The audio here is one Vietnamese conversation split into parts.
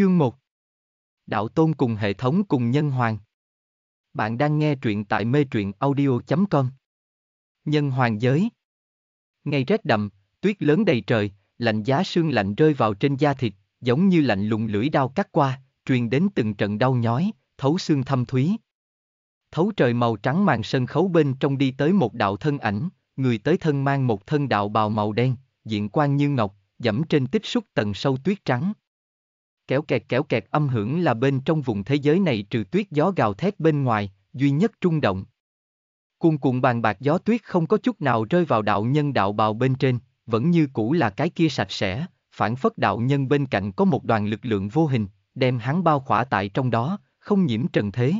Chương 1 Đạo Tôn cùng hệ thống cùng nhân hoàng Bạn đang nghe truyện tại mê truyện audio.com Nhân hoàng giới Ngày rét đậm, tuyết lớn đầy trời, lạnh giá sương lạnh rơi vào trên da thịt, giống như lạnh lùng lưỡi đao cắt qua, truyền đến từng trận đau nhói, thấu xương thâm thúy. Thấu trời màu trắng màn sân khấu bên trong đi tới một đạo thân ảnh, người tới thân mang một thân đạo bào màu đen, diện quan như ngọc, dẫm trên tích xúc tầng sâu tuyết trắng, kéo kẹt kéo kẹt âm hưởng là bên trong vùng thế giới này trừ tuyết gió gào thét bên ngoài, duy nhất trung động. Cuồn cuộn bàn bạc gió tuyết không có chút nào rơi vào đạo nhân đạo bào bên trên, vẫn như cũ là cái kia sạch sẽ, phản phất đạo nhân bên cạnh có một đoàn lực lượng vô hình, đem hắn bao khỏa tại trong đó, không nhiễm trần thế.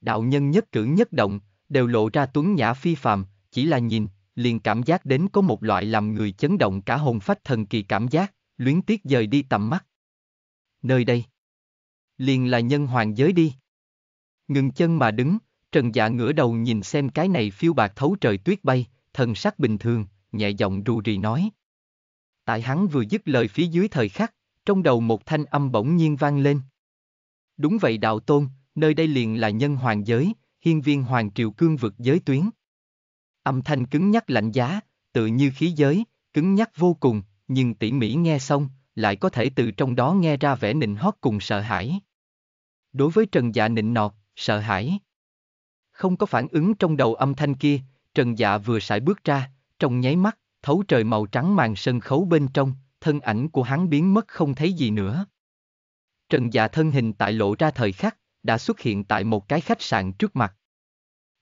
Đạo nhân nhất cử nhất động, đều lộ ra tuấn nhã phi phàm, chỉ là nhìn, liền cảm giác đến có một loại làm người chấn động cả hồn phách thần kỳ cảm giác, luyến tiếc dời đi tầm mắt nơi đây. Liền là nhân hoàng giới đi. Ngừng chân mà đứng, Trần Dạ ngửa đầu nhìn xem cái này phiêu bạc thấu trời tuyết bay, thần sắc bình thường, nhẹ giọng rù rì nói. Tại hắn vừa dứt lời phía dưới thời khắc, trong đầu một thanh âm bỗng nhiên vang lên. Đúng vậy đạo tôn, nơi đây liền là nhân hoàng giới, hiên viên hoàng triều cương vực giới tuyến. Âm thanh cứng nhắc lạnh giá, tự như khí giới, cứng nhắc vô cùng, nhưng tỉ mỉ nghe xong, lại có thể từ trong đó nghe ra vẻ nịnh hót cùng sợ hãi. Đối với Trần Dạ nịnh nọt, sợ hãi. Không có phản ứng trong đầu âm thanh kia, Trần Dạ vừa sải bước ra, trong nháy mắt, thấu trời màu trắng màn sân khấu bên trong, thân ảnh của hắn biến mất không thấy gì nữa. Trần Dạ thân hình tại lộ ra thời khắc, đã xuất hiện tại một cái khách sạn trước mặt.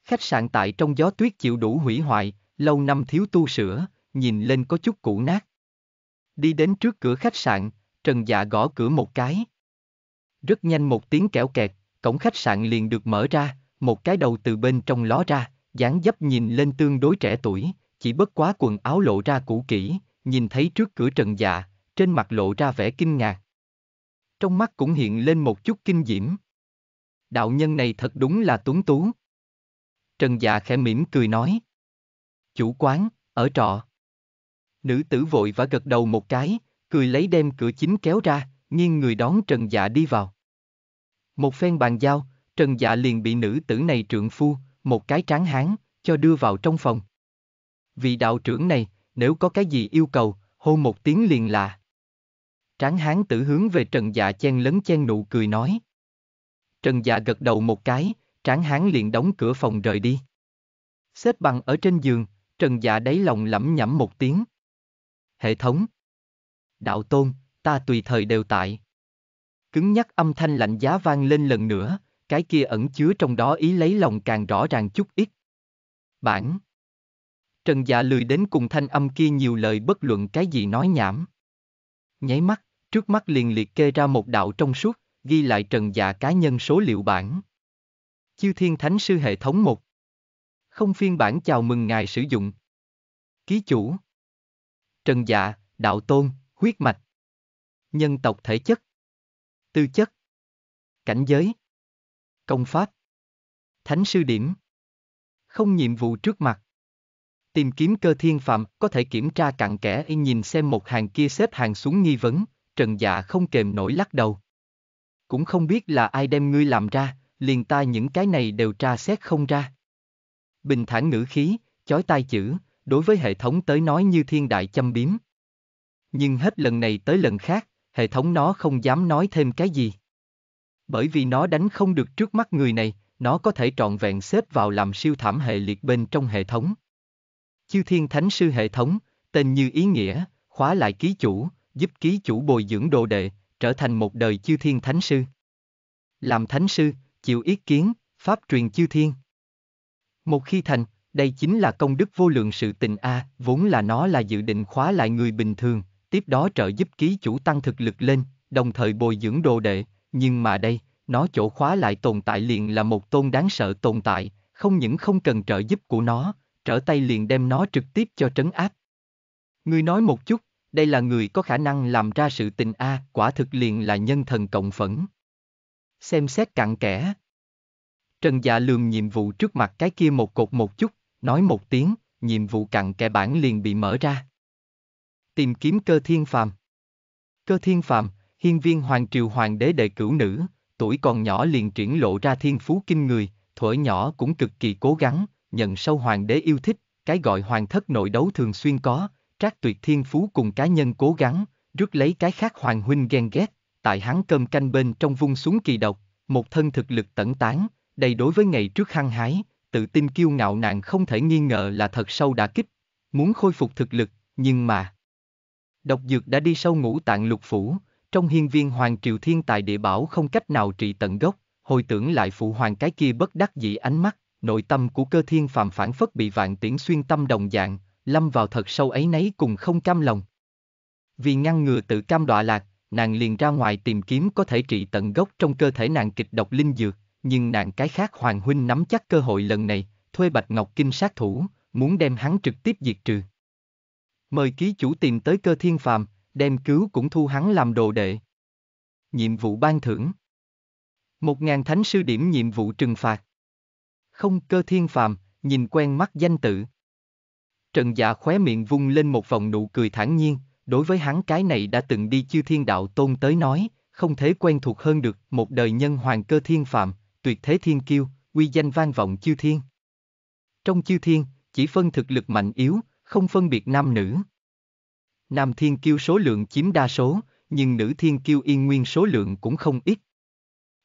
Khách sạn tại trong gió tuyết chịu đủ hủy hoại, lâu năm thiếu tu sửa, nhìn lên có chút cũ nát, Đi đến trước cửa khách sạn, Trần Dạ gõ cửa một cái. Rất nhanh một tiếng kẽo kẹt, cổng khách sạn liền được mở ra, một cái đầu từ bên trong ló ra, dáng dấp nhìn lên tương đối trẻ tuổi, chỉ bất quá quần áo lộ ra cũ kỹ, nhìn thấy trước cửa Trần Dạ, trên mặt lộ ra vẻ kinh ngạc. Trong mắt cũng hiện lên một chút kinh diễm. Đạo nhân này thật đúng là tuấn tú. Trần Dạ khẽ mỉm cười nói. Chủ quán, ở trọ. Nữ tử vội và gật đầu một cái, cười lấy đem cửa chính kéo ra, nghiêng người đón Trần Dạ đi vào. Một phen bàn giao, Trần Dạ liền bị nữ tử này trượng phu, một cái tráng hán, cho đưa vào trong phòng. Vị đạo trưởng này, nếu có cái gì yêu cầu, hô một tiếng liền là. Tráng hán tử hướng về Trần Dạ chen lấn chen nụ cười nói. Trần Dạ gật đầu một cái, tráng hán liền đóng cửa phòng rời đi. Xếp bằng ở trên giường, Trần Dạ đáy lòng lẩm nhẩm một tiếng hệ thống. Đạo tôn, ta tùy thời đều tại. Cứng nhắc âm thanh lạnh giá vang lên lần nữa, cái kia ẩn chứa trong đó ý lấy lòng càng rõ ràng chút ít. Bản Trần dạ lười đến cùng thanh âm kia nhiều lời bất luận cái gì nói nhảm. Nháy mắt, trước mắt liền liệt kê ra một đạo trong suốt, ghi lại trần dạ cá nhân số liệu bản. Chiêu Thiên Thánh Sư Hệ Thống một Không phiên bản chào mừng ngài sử dụng. Ký chủ Trần Dạ, Đạo Tôn, Huyết Mạch. Nhân tộc thể chất. Tư chất. Cảnh giới. Công pháp. Thánh sư điểm. Không nhiệm vụ trước mặt. Tìm kiếm cơ thiên phạm có thể kiểm tra cặn kẽ y nhìn xem một hàng kia xếp hàng xuống nghi vấn, trần dạ không kềm nổi lắc đầu. Cũng không biết là ai đem ngươi làm ra, liền ta những cái này đều tra xét không ra. Bình thản ngữ khí, chói tai chữ, đối với hệ thống tới nói như thiên đại châm biếm. Nhưng hết lần này tới lần khác, hệ thống nó không dám nói thêm cái gì. Bởi vì nó đánh không được trước mắt người này, nó có thể trọn vẹn xếp vào làm siêu thảm hệ liệt bên trong hệ thống. Chư Thiên Thánh Sư hệ thống, tên như ý nghĩa, khóa lại ký chủ, giúp ký chủ bồi dưỡng đồ đệ, trở thành một đời chư Thiên Thánh Sư. Làm Thánh Sư, chịu ý kiến, pháp truyền chư Thiên. Một khi thành, đây chính là công đức vô lượng sự tình A, vốn là nó là dự định khóa lại người bình thường, tiếp đó trợ giúp ký chủ tăng thực lực lên, đồng thời bồi dưỡng đồ đệ, nhưng mà đây, nó chỗ khóa lại tồn tại liền là một tôn đáng sợ tồn tại, không những không cần trợ giúp của nó, trở tay liền đem nó trực tiếp cho trấn áp. người nói một chút, đây là người có khả năng làm ra sự tình A, quả thực liền là nhân thần cộng phẫn. Xem xét cặn kẽ. Trần Dạ lườm nhiệm vụ trước mặt cái kia một cột một chút, nói một tiếng, nhiệm vụ cặn kẽ bản liền bị mở ra. Tìm kiếm cơ thiên phàm. Cơ thiên phàm, hiên viên hoàng triều hoàng đế đệ cửu nữ, tuổi còn nhỏ liền triển lộ ra thiên phú kinh người, thuở nhỏ cũng cực kỳ cố gắng, nhận sâu hoàng đế yêu thích, cái gọi hoàng thất nội đấu thường xuyên có, trác tuyệt thiên phú cùng cá nhân cố gắng, rước lấy cái khác hoàng huynh ghen ghét, tại hắn cơm canh bên trong vung xuống kỳ độc, một thân thực lực tẩn tán, đầy đối với ngày trước hăng hái, tự tin kiêu ngạo nàng không thể nghi ngờ là thật sâu đã kích, muốn khôi phục thực lực, nhưng mà... Độc dược đã đi sâu ngũ tạng lục phủ, trong hiên viên Hoàng Triều Thiên tài địa bảo không cách nào trị tận gốc, hồi tưởng lại phụ hoàng cái kia bất đắc dĩ ánh mắt, nội tâm của cơ thiên phàm phản phất bị vạn tiễn xuyên tâm đồng dạng, lâm vào thật sâu ấy nấy cùng không cam lòng. Vì ngăn ngừa tự cam đọa lạc, nàng liền ra ngoài tìm kiếm có thể trị tận gốc trong cơ thể nàng kịch độc linh dược, nhưng nạn cái khác Hoàng Huynh nắm chắc cơ hội lần này, thuê Bạch Ngọc Kinh sát thủ, muốn đem hắn trực tiếp diệt trừ. Mời ký chủ tìm tới cơ thiên phàm, đem cứu cũng thu hắn làm đồ đệ. Nhiệm vụ ban thưởng Một ngàn thánh sư điểm nhiệm vụ trừng phạt Không cơ thiên phàm, nhìn quen mắt danh tự. Trần dạ khóe miệng vung lên một vòng nụ cười thản nhiên, đối với hắn cái này đã từng đi chư thiên đạo tôn tới nói, không thể quen thuộc hơn được một đời nhân hoàng cơ thiên phàm, tuyệt thế thiên kiêu, uy danh vang vọng chiêu thiên. Trong chiêu thiên, chỉ phân thực lực mạnh yếu, không phân biệt nam nữ. Nam thiên kiêu số lượng chiếm đa số, nhưng nữ thiên kiêu yên nguyên số lượng cũng không ít.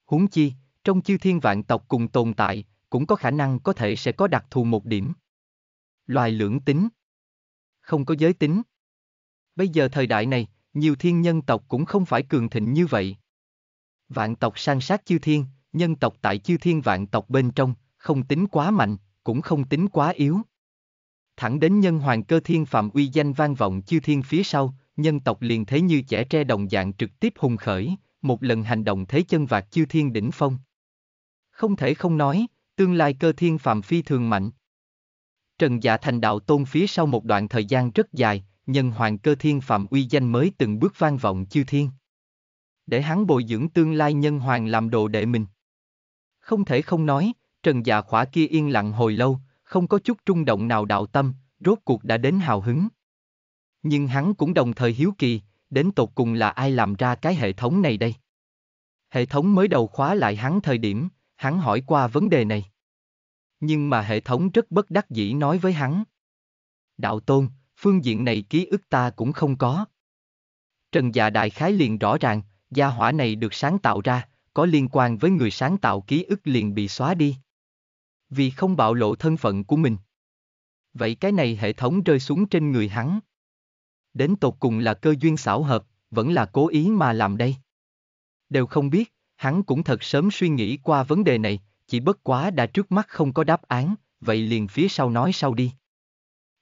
Huống chi, trong chiêu thiên vạn tộc cùng tồn tại, cũng có khả năng có thể sẽ có đặc thù một điểm. Loài lưỡng tính. Không có giới tính. Bây giờ thời đại này, nhiều thiên nhân tộc cũng không phải cường thịnh như vậy. Vạn tộc san sát chiêu thiên, nhân tộc tại chư thiên vạn tộc bên trong, không tính quá mạnh, cũng không tính quá yếu. Thẳng đến nhân hoàng cơ thiên phạm uy danh vang vọng chư thiên phía sau, nhân tộc liền thế như trẻ tre đồng dạng trực tiếp hùng khởi, một lần hành động thế chân vạc chư thiên đỉnh phong. Không thể không nói, tương lai cơ thiên phạm phi thường mạnh. Trần Dạ Thành đạo tôn phía sau một đoạn thời gian rất dài, nhân hoàng cơ thiên phạm uy danh mới từng bước vang vọng chư thiên. Để hắn bồi dưỡng tương lai nhân hoàng làm đồ đệ mình. Không thể không nói, trần dạ khỏa kia yên lặng hồi lâu, không có chút trung động nào đạo tâm, rốt cuộc đã đến hào hứng. Nhưng hắn cũng đồng thời hiếu kỳ, đến tột cùng là ai làm ra cái hệ thống này đây? Hệ thống mới đầu khóa lại hắn thời điểm, hắn hỏi qua vấn đề này. Nhưng mà hệ thống rất bất đắc dĩ nói với hắn. Đạo tôn, phương diện này ký ức ta cũng không có. Trần già đại khái liền rõ ràng, gia hỏa này được sáng tạo ra, có liên quan với người sáng tạo ký ức liền bị xóa đi. Vì không bạo lộ thân phận của mình. Vậy cái này hệ thống rơi xuống trên người hắn. Đến tột cùng là cơ duyên xảo hợp, vẫn là cố ý mà làm đây. Đều không biết, hắn cũng thật sớm suy nghĩ qua vấn đề này, chỉ bất quá đã trước mắt không có đáp án, vậy liền phía sau nói sau đi.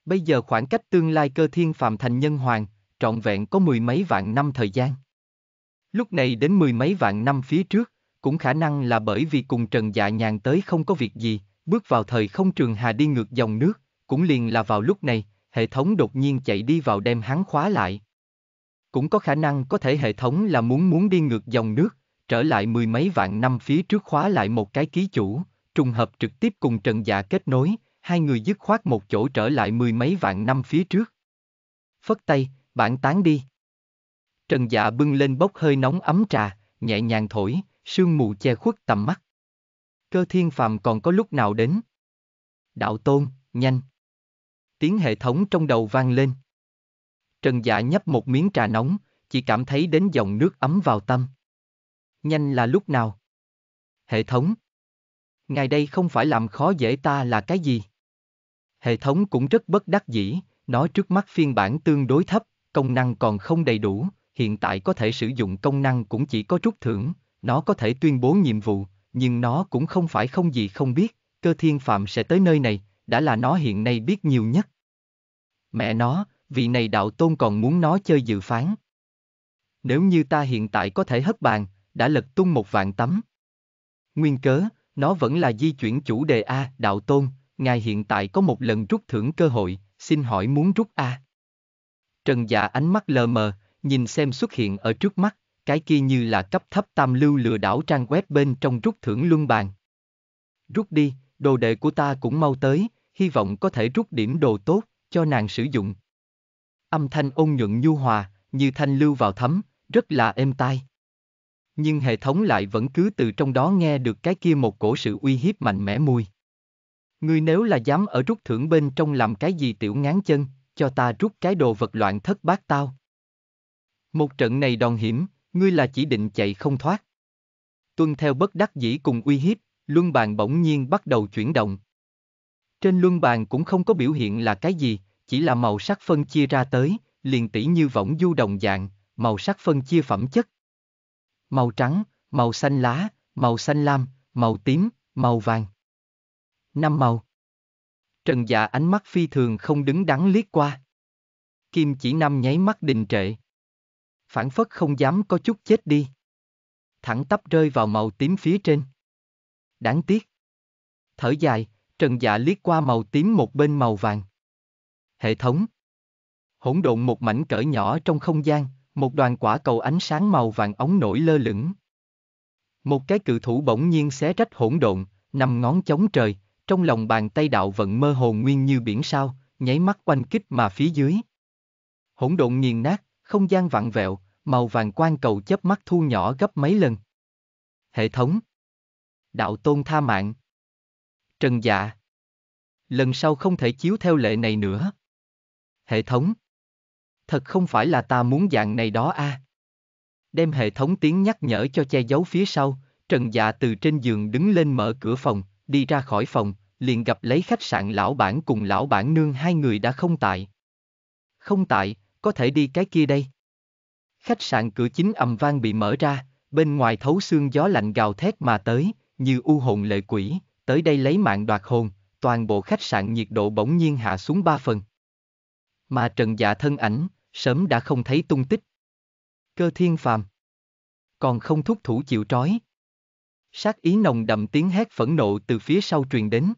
Bây giờ khoảng cách tương lai cơ thiên phàm thành nhân hoàng, trọn vẹn có mười mấy vạn năm thời gian. Lúc này đến mười mấy vạn năm phía trước, cũng khả năng là bởi vì cùng Trần Dạ Nhàn tới không có việc gì, bước vào thời không trường hà đi ngược dòng nước, cũng liền là vào lúc này, hệ thống đột nhiên chạy đi vào đem hắn khóa lại. Cũng có khả năng có thể hệ thống là muốn muốn đi ngược dòng nước, trở lại mười mấy vạn năm phía trước khóa lại một cái ký chủ, trùng hợp trực tiếp cùng Trần Dạ kết nối, hai người dứt khoát một chỗ trở lại mười mấy vạn năm phía trước. Phất tay, bạn tán đi. Trần Dạ bưng lên bốc hơi nóng ấm trà, nhẹ nhàng thổi, sương mù che khuất tầm mắt. Cơ thiên phàm còn có lúc nào đến? Đạo tôn, nhanh. Tiếng hệ thống trong đầu vang lên. Trần Dạ nhấp một miếng trà nóng, chỉ cảm thấy đến dòng nước ấm vào tâm. Nhanh là lúc nào? Hệ thống. Ngày đây không phải làm khó dễ ta là cái gì? Hệ thống cũng rất bất đắc dĩ, nó trước mắt phiên bản tương đối thấp, công năng còn không đầy đủ, hiện tại có thể sử dụng công năng cũng chỉ có trút thưởng, nó có thể tuyên bố nhiệm vụ, nhưng nó cũng không phải không gì không biết, cơ thiên phạm sẽ tới nơi này, đã là nó hiện nay biết nhiều nhất. Mẹ nó, vị này đạo tôn còn muốn nó chơi dự phán. Nếu như ta hiện tại có thể hất bàn, đã lật tung một vạn tấm. Nguyên cớ, nó vẫn là di chuyển chủ đề A, đạo tôn, ngài hiện tại có một lần rút thưởng cơ hội, xin hỏi muốn rút A. Trần dạ ánh mắt lờ mờ, nhìn xem xuất hiện ở trước mắt, cái kia như là cấp thấp tam lưu lừa đảo trang web bên trong rút thưởng luân bàn. Rút đi, đồ đệ của ta cũng mau tới, hy vọng có thể rút điểm đồ tốt, cho nàng sử dụng. Âm thanh ôn nhuận nhu hòa, như thanh lưu vào thấm, rất là êm tai. Nhưng hệ thống lại vẫn cứ từ trong đó nghe được cái kia một cổ sự uy hiếp mạnh mẽ mùi. Ngươi nếu là dám ở rút thưởng bên trong làm cái gì tiểu ngán chân, cho ta rút cái đồ vật loạn thất bát tao. Một trận này đòn hiểm, ngươi là chỉ định chạy không thoát. Tuân theo bất đắc dĩ cùng uy hiếp, luân bàn bỗng nhiên bắt đầu chuyển động. Trên luân bàn cũng không có biểu hiện là cái gì, chỉ là màu sắc phân chia ra tới, liền tỷ như võng du đồng dạng, màu sắc phân chia phẩm chất. Màu trắng, màu xanh lá, màu xanh lam, màu tím, màu vàng. Năm màu. Trần dạ ánh mắt phi thường không đứng đắn liếc qua. Kim chỉ năm nháy mắt đình trệ phản phất không dám có chút chết đi. Thẳng tắp rơi vào màu tím phía trên. Đáng tiếc. Thở dài, Trần Dạ liếc qua màu tím một bên màu vàng. Hệ thống. Hỗn độn một mảnh cỡ nhỏ trong không gian, một đoàn quả cầu ánh sáng màu vàng ống nổi lơ lửng. Một cái cự thủ bỗng nhiên xé rách hỗn độn, nằm ngón chống trời, trong lòng bàn tay đạo vận mơ hồ nguyên như biển sao, nháy mắt quanh kích mà phía dưới. Hỗn độn nghiền nát, không gian vặn vẹo, màu vàng quang cầu chớp mắt thu nhỏ gấp mấy lần. Hệ thống Đạo tôn tha mạng Trần dạ Lần sau không thể chiếu theo lệ này nữa. Hệ thống Thật không phải là ta muốn dạng này đó a. À? Đem hệ thống tiếng nhắc nhở cho che giấu phía sau, Trần dạ từ trên giường đứng lên mở cửa phòng, đi ra khỏi phòng, liền gặp lấy khách sạn lão bản cùng lão bản nương hai người đã không tại. Không tại, có thể đi cái kia đây. Khách sạn cửa chính ầm vang bị mở ra, bên ngoài thấu xương gió lạnh gào thét mà tới, như u hồn lệ quỷ, tới đây lấy mạng đoạt hồn, toàn bộ khách sạn nhiệt độ bỗng nhiên hạ xuống ba phần. Mà trần dạ thân ảnh, sớm đã không thấy tung tích. Cơ thiên phàm. Còn không thúc thủ chịu trói. Sát ý nồng đậm tiếng hét phẫn nộ từ phía sau truyền đến.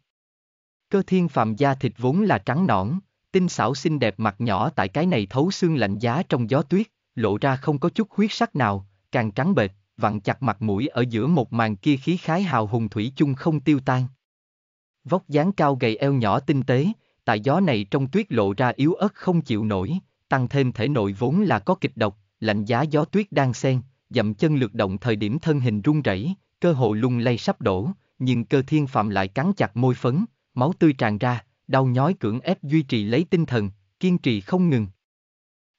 Cơ thiên phàm da thịt vốn là trắng nõn, tinh xảo xinh đẹp mặt nhỏ tại cái này thấu xương lạnh giá trong gió tuyết, lộ ra không có chút huyết sắc nào, càng trắng bệch, vặn chặt mặt mũi ở giữa một màn kia khí khái hào hùng thủy chung không tiêu tan. Vóc dáng cao gầy eo nhỏ tinh tế, tại gió này trong tuyết lộ ra yếu ớt không chịu nổi, tăng thêm thể nội vốn là có kịch độc, lạnh giá gió tuyết đang xen, dậm chân lược động thời điểm thân hình run rẩy, cơ hồ lung lay sắp đổ, nhưng cơ thiên phạm lại cắn chặt môi phấn, máu tươi tràn ra, đau nhói cưỡng ép duy trì lấy tinh thần, kiên trì không ngừng.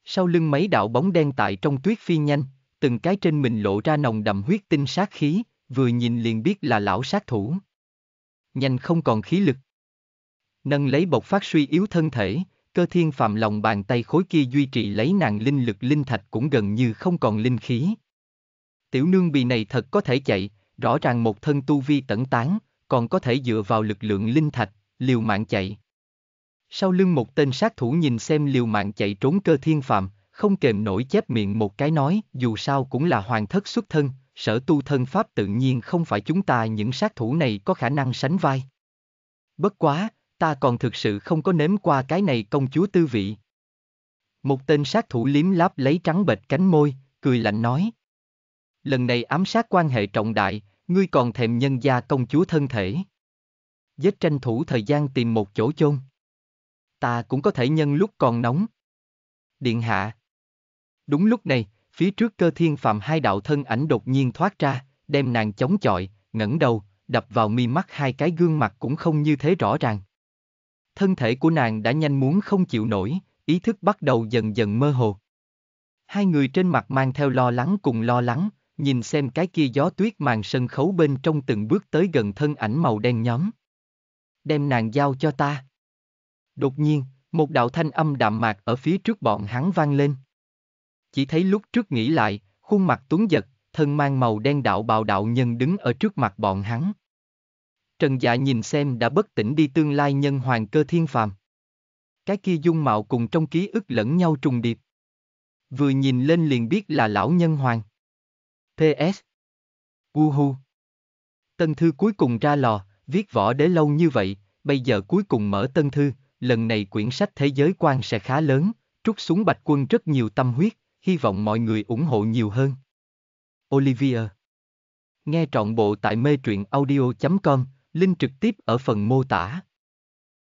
Sau lưng mấy đạo bóng đen tại trong tuyết phi nhanh, từng cái trên mình lộ ra nồng đậm huyết tinh sát khí, vừa nhìn liền biết là lão sát thủ. Nhanh không còn khí lực. Nâng lấy bộc phát suy yếu thân thể, cơ thiên phạm lòng bàn tay khối kia duy trì lấy nàng linh lực linh thạch cũng gần như không còn linh khí. Tiểu nương bì này thật có thể chạy, rõ ràng một thân tu vi tẩn tán, còn có thể dựa vào lực lượng linh thạch, liều mạng chạy. Sau lưng một tên sát thủ nhìn xem liều mạng chạy trốn cơ thiên phạm, không kềm nổi chép miệng một cái nói, dù sao cũng là hoàng thất xuất thân, sở tu thân pháp tự nhiên không phải chúng ta những sát thủ này có khả năng sánh vai. Bất quá, ta còn thực sự không có nếm qua cái này công chúa tư vị. Một tên sát thủ liếm láp lấy trắng bệch cánh môi, cười lạnh nói. Lần này ám sát quan hệ trọng đại, ngươi còn thèm nhân gia công chúa thân thể giết tranh thủ thời gian tìm một chỗ chôn. Ta cũng có thể nhân lúc còn nóng. Điện hạ. Đúng lúc này, phía trước cơ thiên phạm hai đạo thân ảnh đột nhiên thoát ra, đem nàng chống chọi, ngẩng đầu, đập vào mi mắt hai cái gương mặt cũng không như thế rõ ràng. Thân thể của nàng đã nhanh muốn không chịu nổi, ý thức bắt đầu dần dần mơ hồ. Hai người trên mặt mang theo lo lắng cùng lo lắng, nhìn xem cái kia gió tuyết màn sân khấu bên trong từng bước tới gần thân ảnh màu đen nhóm đem nàng giao cho ta. Đột nhiên, một đạo thanh âm đạm mạc ở phía trước bọn hắn vang lên. Chỉ thấy lúc trước nghĩ lại, khuôn mặt tuấn giật, thân mang màu đen đạo bào đạo nhân đứng ở trước mặt bọn hắn. Trần dạ nhìn xem đã bất tỉnh đi tương lai nhân hoàng cơ thiên phàm. Cái kia dung mạo cùng trong ký ức lẫn nhau trùng điệp. Vừa nhìn lên liền biết là lão nhân hoàng. PS. Uhu. Tân thư cuối cùng ra lò, viết võ đế lâu như vậy, bây giờ cuối cùng mở tân thư, lần này quyển sách thế giới quan sẽ khá lớn, trút xuống bạch quân rất nhiều tâm huyết, hy vọng mọi người ủng hộ nhiều hơn. Olivia Nghe trọn bộ tại mê truyện audio.com, link trực tiếp ở phần mô tả.